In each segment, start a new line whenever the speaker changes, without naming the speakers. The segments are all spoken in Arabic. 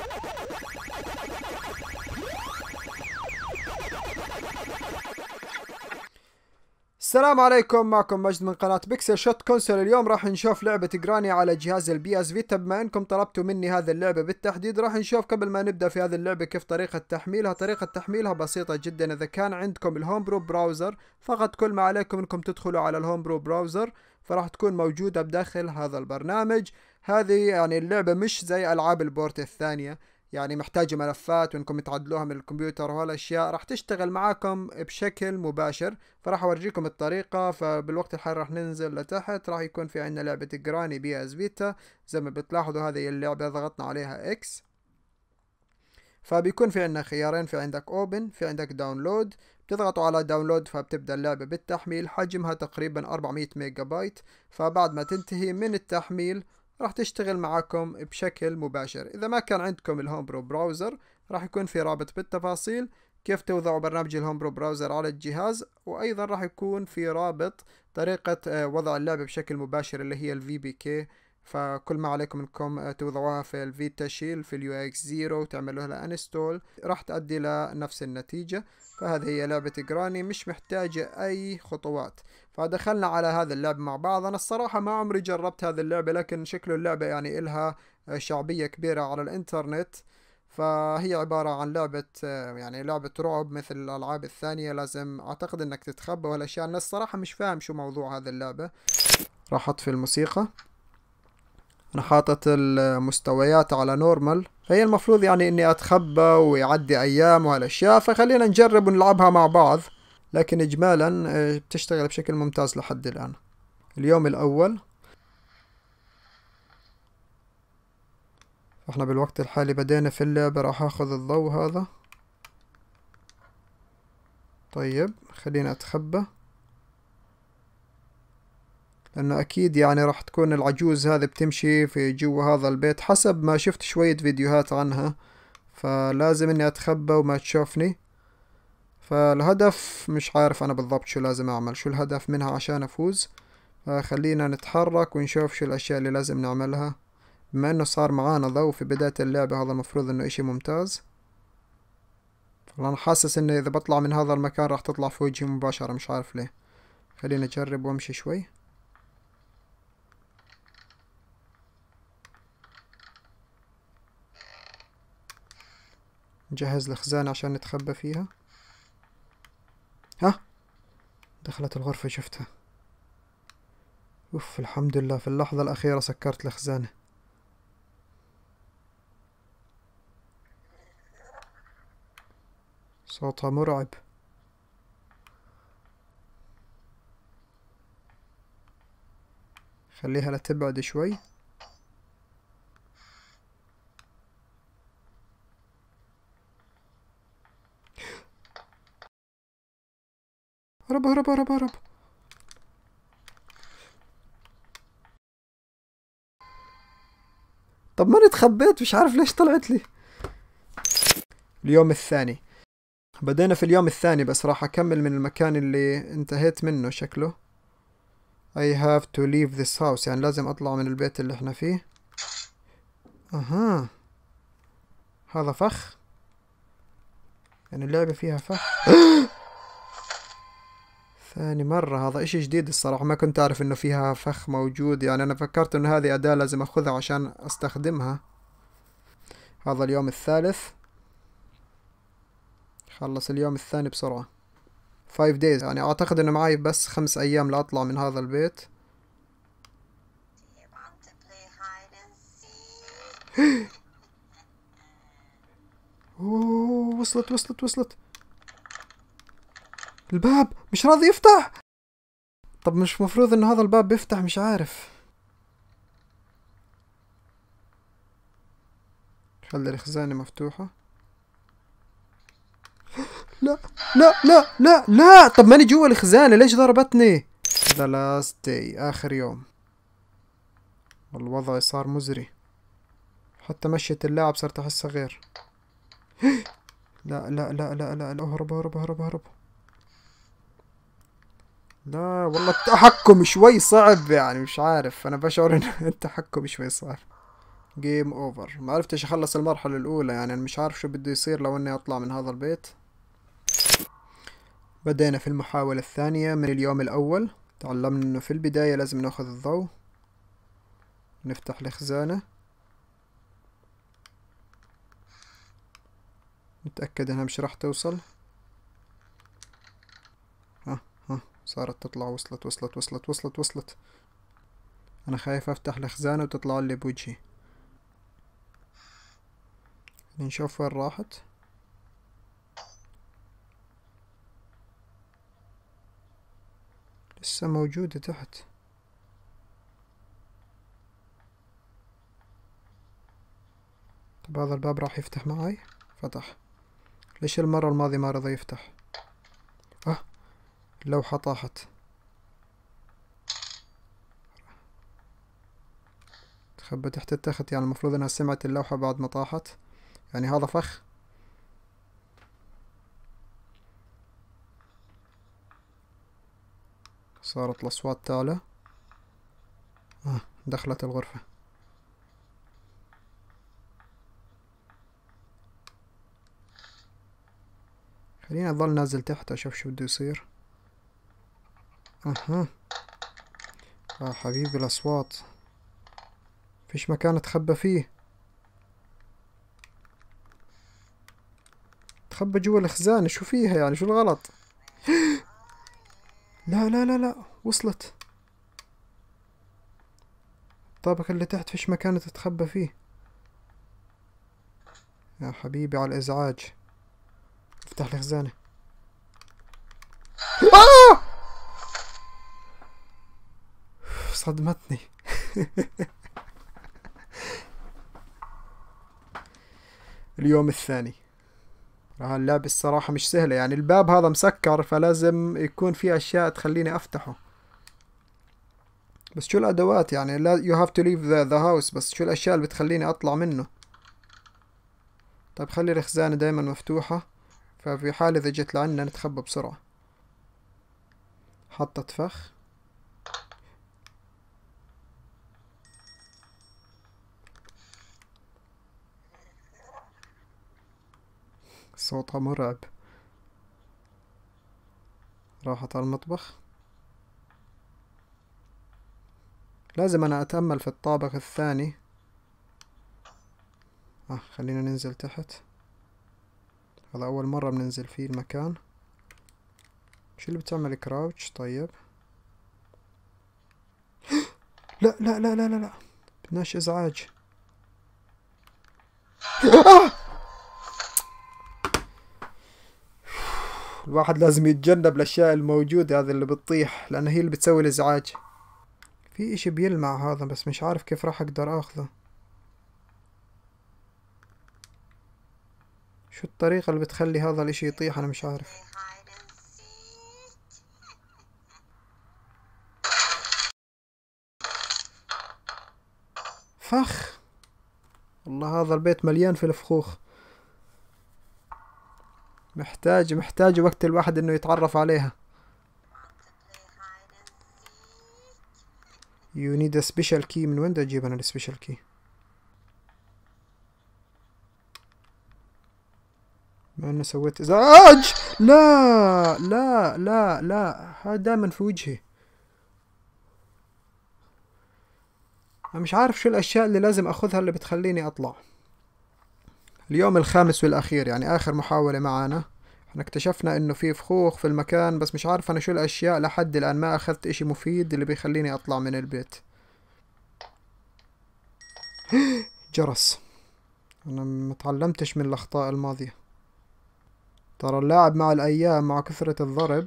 Ha ha ha! السلام عليكم معكم مجد من قناة بيكسل شوت كونسول اليوم راح نشوف لعبة جراني على جهاز البي اس فيتا بما انكم طلبتوا مني هذه اللعبة بالتحديد راح نشوف قبل ما نبدأ في هذه اللعبة كيف طريقة تحميلها طريقة تحميلها بسيطة جدا اذا كان عندكم الهوم برو براوزر فقط كل ما عليكم انكم تدخلوا على الهوم برو براوزر فراح تكون موجودة بداخل هذا البرنامج هذه يعني اللعبة مش زي العاب البورت الثانية يعني محتاجة ملفات وانكم تعدلوها من الكمبيوتر وهالاشياء راح تشتغل معاكم بشكل مباشر فراح اورجيكم الطريقة فبالوقت الحالي راح ننزل لتحت راح يكون في عندنا لعبة جراني بي اس فيتا زي ما بتلاحظوا هذه اللعبة ضغطنا عليها اكس فبيكون في عندنا خيارين في عندك اوبن في عندك داونلود بتضغطوا على داونلود فبتبدأ اللعبة بالتحميل حجمها تقريبا 400 ميجا بايت فبعد ما تنتهي من التحميل راح تشتغل معاكم بشكل مباشر إذا ما كان عندكم الهوم برو براوزر راح يكون في رابط بالتفاصيل كيف توضعوا برنامج الهوم برو براوزر على الجهاز وأيضا راح يكون في رابط طريقة آه، وضع اللعبة بشكل مباشر اللي هي الفي بي كي فكل ما عليكم انكم توضعوها في الفيتا شيل في اليو اكس زيرو وتعملوها انستول راح تؤدي لنفس النتيجة فهذه هي لعبة جراني مش محتاجة اي خطوات فدخلنا على هذا اللعب مع بعض انا الصراحة ما عمري جربت هذه اللعبة لكن شكل اللعبة يعني الها شعبية كبيرة على الانترنت فهي عبارة عن لعبة يعني لعبة رعب مثل الألعاب الثانية لازم أعتقد أنك تتخبى والأشياء أنا الصراحة مش فاهم شو موضوع هذه اللعبة راح أطفي الموسيقى انا حاطط المستويات على نورمال هي المفروض يعني اني اتخبى ويعدي ايام وهالاشياء فخلينا نجرب ونلعبها مع بعض لكن اجمالا آه، بتشتغل بشكل ممتاز لحد الان اليوم الاول احنا بالوقت الحالي بدينا في اللعبة راح اخذ الضوء هذا طيب خلينا اتخبى لأنه أكيد يعني راح تكون العجوز هذه بتمشي في جوا هذا البيت حسب ما شفت شوية فيديوهات عنها فلازم إني أتخبى وما تشوفني فالهدف مش عارف أنا بالضبط شو لازم أعمل شو الهدف منها عشان أفوز فخلينا نتحرك ونشوف شو الأشياء اللي لازم نعملها بما إنه صار معانا ضو في بداية اللعبة هذا المفروض إنه إشي ممتاز أنا حاسس إنه إذا بطلع من هذا المكان راح تطلع في وجهي مباشرة مش عارف ليه خلينا أجرب وأمشي شوي نجهز الخزانة عشان نتخبى فيها ها دخلت الغرفة شفتها أوف الحمد لله في اللحظة الأخيرة سكرت الخزانة صوتها مرعب خليها لتبعد شوي هرب هرب هرب هرب طب ما تخبيت مش عارف ليش طلعت لي اليوم الثاني بدينا في اليوم الثاني بس راح أكمل من المكان اللي انتهيت منه شكله I have to leave this house يعني لازم أطلع من البيت اللي احنا فيه أها هذا فخ يعني اللعبة فيها فخ ثاني مرة هذا اشي جديد الصراحة ما كنت اعرف انه فيها فخ موجود يعني انا فكرت انه هذه اداة لازم اخذها عشان استخدمها هذا اليوم الثالث خلص اليوم الثاني بسرعة 5 days يعني اعتقد انه معي بس خمس ايام لاطلع من هذا البيت وصلت وصلت وصلت الباب مش راضي يفتح طب مش مفروض ان هذا الباب بيفتح مش عارف خلي الخزانة مفتوحة لا لا لا لا لا طب ماني جوا الخزانة ليش ضربتني ذا لاست داي آخر يوم الوضع صار مزري حتى مشية اللاعب صرت أحسها غير لا لا لا لا لا, لا. اهرب اهرب اهرب اهرب لا والله التحكم شوي صعب يعني مش عارف انا بشعر ان التحكم شوي صعب جيم اوفر ما عرفتش اخلص المرحله الاولى يعني انا مش عارف شو بده يصير لو اني اطلع من هذا البيت بدينا في المحاولة الثانية من اليوم الأول تعلمنا إنه في البداية لازم ناخذ الضوء نفتح الخزانة نتأكد إنها مش راح توصل صارت تطلع وصلت وصلت وصلت وصلت وصلت أنا خايف أفتح الخزانة وتطلع لي بوجهي نشوف وين راحت لسه موجودة تحت طب هذا الباب راح يفتح معاي فتح ليش المرة الماضية ما رضى يفتح اللوحة طاحت تخبى تحت التخت يعني المفروض انها سمعت اللوحة بعد ما طاحت يعني هذا فخ صارت الأصوات تعلى آه دخلت الغرفة خليني أظل نازل تحت أشوف شو بده يصير اها يا آه، حبيبي الاصوات فيش مكان اتخبى فيه اتخبى جوا الخزانة شو فيها يعني شو الغلط لا لا لا لا وصلت الطابق اللي تحت فيش مكان تتخبى فيه يا حبيبي على الازعاج افتح الخزانة آه! صدمتني اليوم الثاني هاللعبة آه، الصراحة مش سهلة يعني الباب هذا مسكر فلازم يكون في أشياء تخليني أفتحه بس شو الأدوات يعني لا you have to leave the, the house بس شو الأشياء اللي بتخليني أطلع منه طيب خلي الخزانة دايما مفتوحة ففي حال إذا جت لعنا نتخبى بسرعة حطت فخ صوتها مرعب راحت على المطبخ لازم أنا أتأمل في الطابق الثاني آه خلينا ننزل تحت هذا أول مرة بننزل فيه المكان شو اللي بتعمل كراوتش طيب لا لا لا لا لا بدناش إزعاج آه! الواحد لازم يتجنب الأشياء الموجودة هذه اللي بتطيح لأن هي اللي بتسوي الإزعاج في إشي بيلمع هذا بس مش عارف كيف راح أقدر آخذه شو الطريقة اللي بتخلي هذا الإشي يطيح أنا مش عارف فخ والله هذا البيت مليان في الفخوخ محتاج محتاج وقت الواحد انه يتعرف عليها يو نيد a special key من وين بدي اجيب انا السبيشال كي ما انا سويت ازعاج لا لا لا لا هذا دائما في وجهي انا مش عارف شو الاشياء اللي لازم اخذها اللي بتخليني اطلع اليوم الخامس والأخير يعني آخر محاولة معانا احنا اكتشفنا انه في فخوخ في المكان بس مش عارف انا شو الاشياء لحد الان ما اخذت اشي مفيد اللي بيخليني اطلع من البيت جرس انا متعلمتش من الاخطاء الماضية ترى اللاعب مع الايام مع كثرة الضرب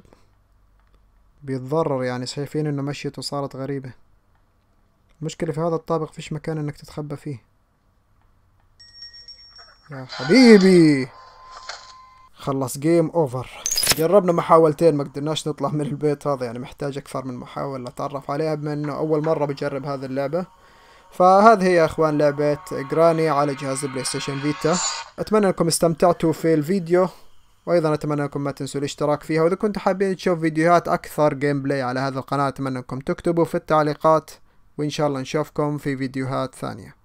بيتضرر يعني شايفين انه مشيته صارت غريبة المشكلة في هذا الطابق فيش مكان انك تتخبى فيه يا حبيبي خلص جيم اوفر جربنا محاولتين ما قدرناش نطلع من البيت هذا يعني محتاج اكثر من محاولة اتعرف عليها بما انه اول مرة بجرب هذه اللعبة فهذه هي يا اخوان لعبة جراني على جهاز البلاي ستيشن فيتا اتمنى انكم استمتعتوا في الفيديو وايضا اتمنى انكم ما تنسوا الاشتراك فيها واذا كنتوا حابين تشوف فيديوهات اكثر جيم بلاي على هذا القناة اتمنى انكم تكتبوا في التعليقات وان شاء الله نشوفكم في فيديوهات ثانية